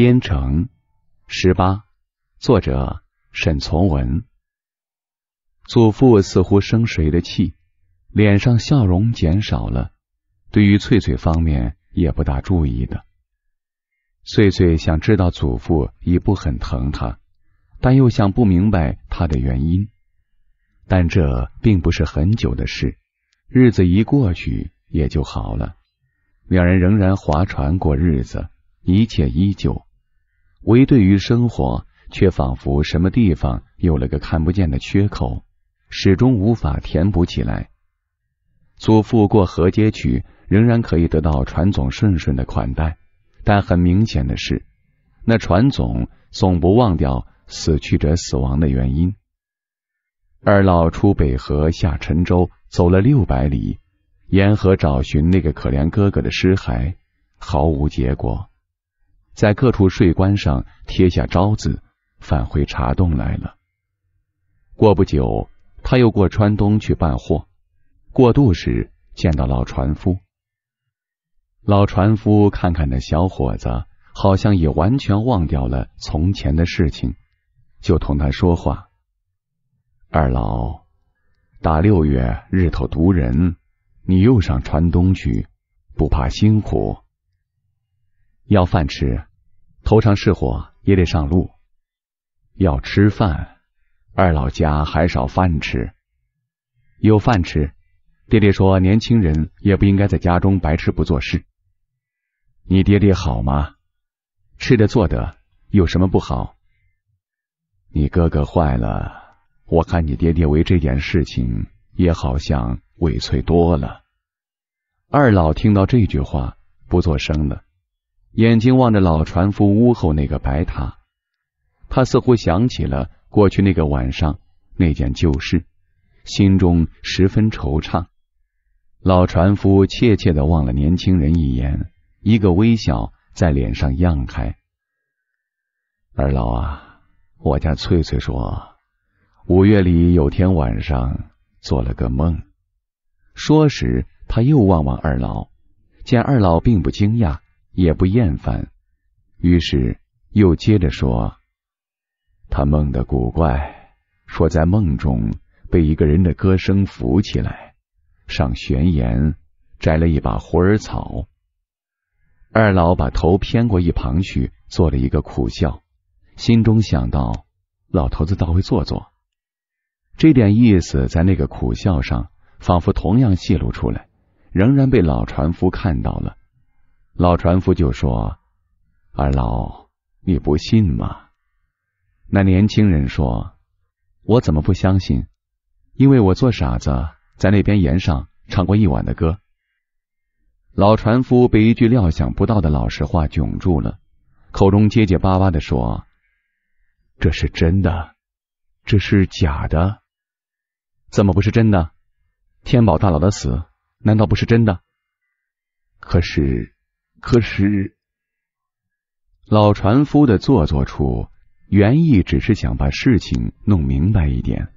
编程十八，作者沈从文。祖父似乎生谁的气，脸上笑容减少了，对于翠翠方面也不大注意的。翠翠想知道祖父已不很疼她，但又想不明白他的原因。但这并不是很久的事，日子一过去也就好了。两人仍然划船过日子，一切依旧。唯对于生活，却仿佛什么地方有了个看不见的缺口，始终无法填补起来。祖父过河街去，仍然可以得到船总顺顺的款待，但很明显的是，那船总总不忘掉死去者死亡的原因。二老出北河下沉舟，走了六百里，沿河找寻那个可怜哥哥的尸骸，毫无结果。在各处税关上贴下招子，返回茶洞来了。过不久，他又过川东去办货。过渡时见到老船夫，老船夫看看那小伙子，好像也完全忘掉了从前的事情，就同他说话：“二老，大六月日头毒人，你又上川东去，不怕辛苦？要饭吃？”头上是火也得上路，要吃饭，二老家还少饭吃。有饭吃，爹爹说年轻人也不应该在家中白吃不做事。你爹爹好吗？吃的做的有什么不好？你哥哥坏了，我看你爹爹为这件事情也好像委脆多了。二老听到这句话，不做声了。眼睛望着老船夫屋后那个白塔，他似乎想起了过去那个晚上那件旧事，心中十分惆怅。老船夫怯怯的望了年轻人一眼，一个微笑在脸上漾开。二老啊，我家翠翠说，五月里有天晚上做了个梦。说时，他又望望二老，见二老并不惊讶。也不厌烦，于是又接着说：“他梦的古怪，说在梦中被一个人的歌声扶起来，上悬崖摘了一把虎耳草。”二老把头偏过一旁去，做了一个苦笑，心中想到：“老头子倒会做作。”这点意思在那个苦笑上，仿佛同样泄露出来，仍然被老船夫看到了。老船夫就说：“二老，你不信吗？”那年轻人说：“我怎么不相信？因为我做傻子，在那边岩上唱过一晚的歌。”老船夫被一句料想不到的老实话窘住了，口中结结巴巴的说：“这是真的？这是假的？怎么不是真的？天宝大佬的死难道不是真的？可是……”可是，老船夫的做作处，原意只是想把事情弄明白一点，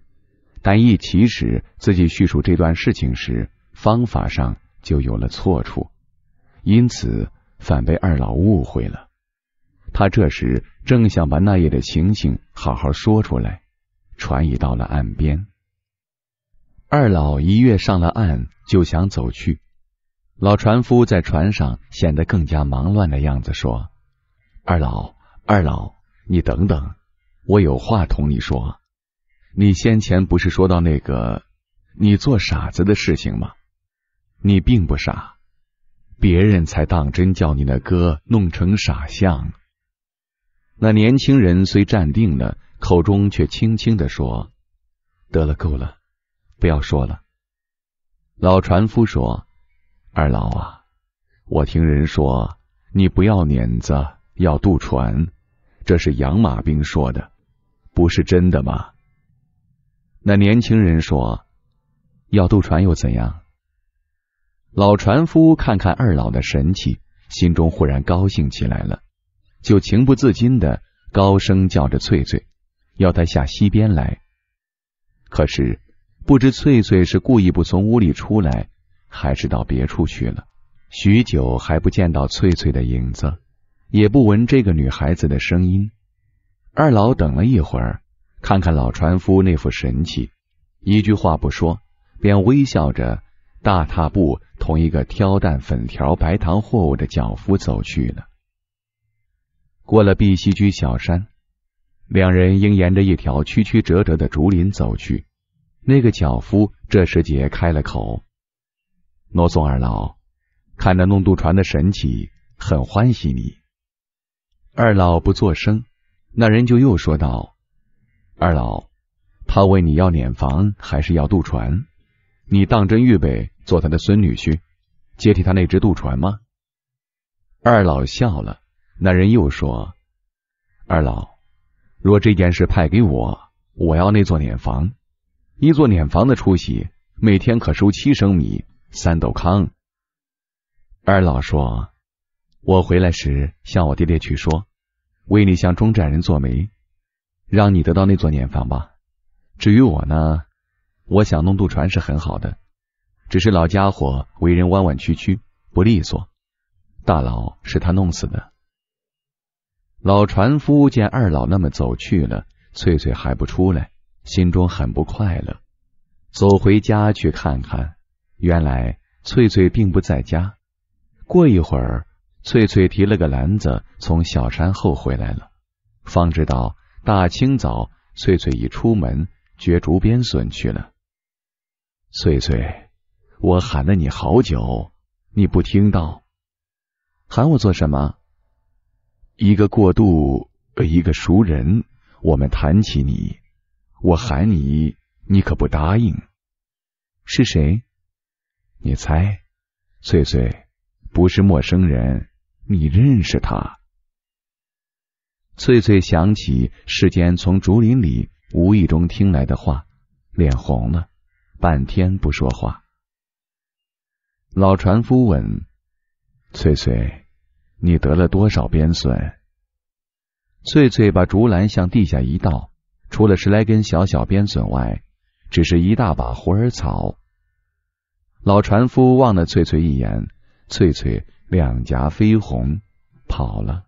但一起始自己叙述这段事情时，方法上就有了错处，因此反被二老误会了。他这时正想把那夜的情形好好说出来，船已到了岸边，二老一跃上了岸，就想走去。老船夫在船上显得更加忙乱的样子，说：“二老，二老，你等等，我有话同你说。你先前不是说到那个你做傻子的事情吗？你并不傻，别人才当真叫你那哥弄成傻相。那年轻人虽站定了，口中却轻轻的说：得了，够了，不要说了。”老船夫说。二老啊，我听人说你不要碾子，要渡船，这是养马兵说的，不是真的吗？那年轻人说，要渡船又怎样？老船夫看看二老的神气，心中忽然高兴起来了，就情不自禁的高声叫着翠翠，要他下溪边来。可是不知翠翠是故意不从屋里出来。还是到别处去了，许久还不见到翠翠的影子，也不闻这个女孩子的声音。二老等了一会儿，看看老船夫那副神气，一句话不说，便微笑着大踏步同一个挑担粉条白糖货物的脚夫走去了。过了碧溪居小山，两人应沿着一条曲曲折折的竹林走去。那个脚夫这时节开了口。诺宋二老看着弄渡船的神奇，很欢喜你。二老不作声，那人就又说道：“二老，他问你要碾房还是要渡船？你当真预备做他的孙女婿，接替他那只渡船吗？”二老笑了，那人又说：“二老，若这件事派给我，我要那座碾房。一座碾房的出息，每天可收七升米。”三斗康，二老说：“我回来时向我爹爹去说，为你向中寨人做媒，让你得到那座碾房吧。至于我呢，我想弄渡船是很好的，只是老家伙为人弯弯曲曲不利索，大佬是他弄死的。”老船夫见二老那么走去了，翠翠还不出来，心中很不快乐，走回家去看看。原来翠翠并不在家。过一会儿，翠翠提了个篮子从小山后回来了，方知道大清早翠翠已出门掘竹边笋去了。翠翠，我喊了你好久，你不听到？喊我做什么？一个过渡，一个熟人，我们谈起你，我喊你，你可不答应？是谁？你猜，翠翠不是陌生人，你认识她。翠翠想起世间从竹林里无意中听来的话，脸红了，半天不说话。老船夫问：“翠翠，你得了多少鞭笋？”翠翠把竹篮向地下一倒，除了十来根小小鞭笋外，只是一大把虎耳草。老船夫望了翠翠一眼，翠翠两颊绯红，跑了。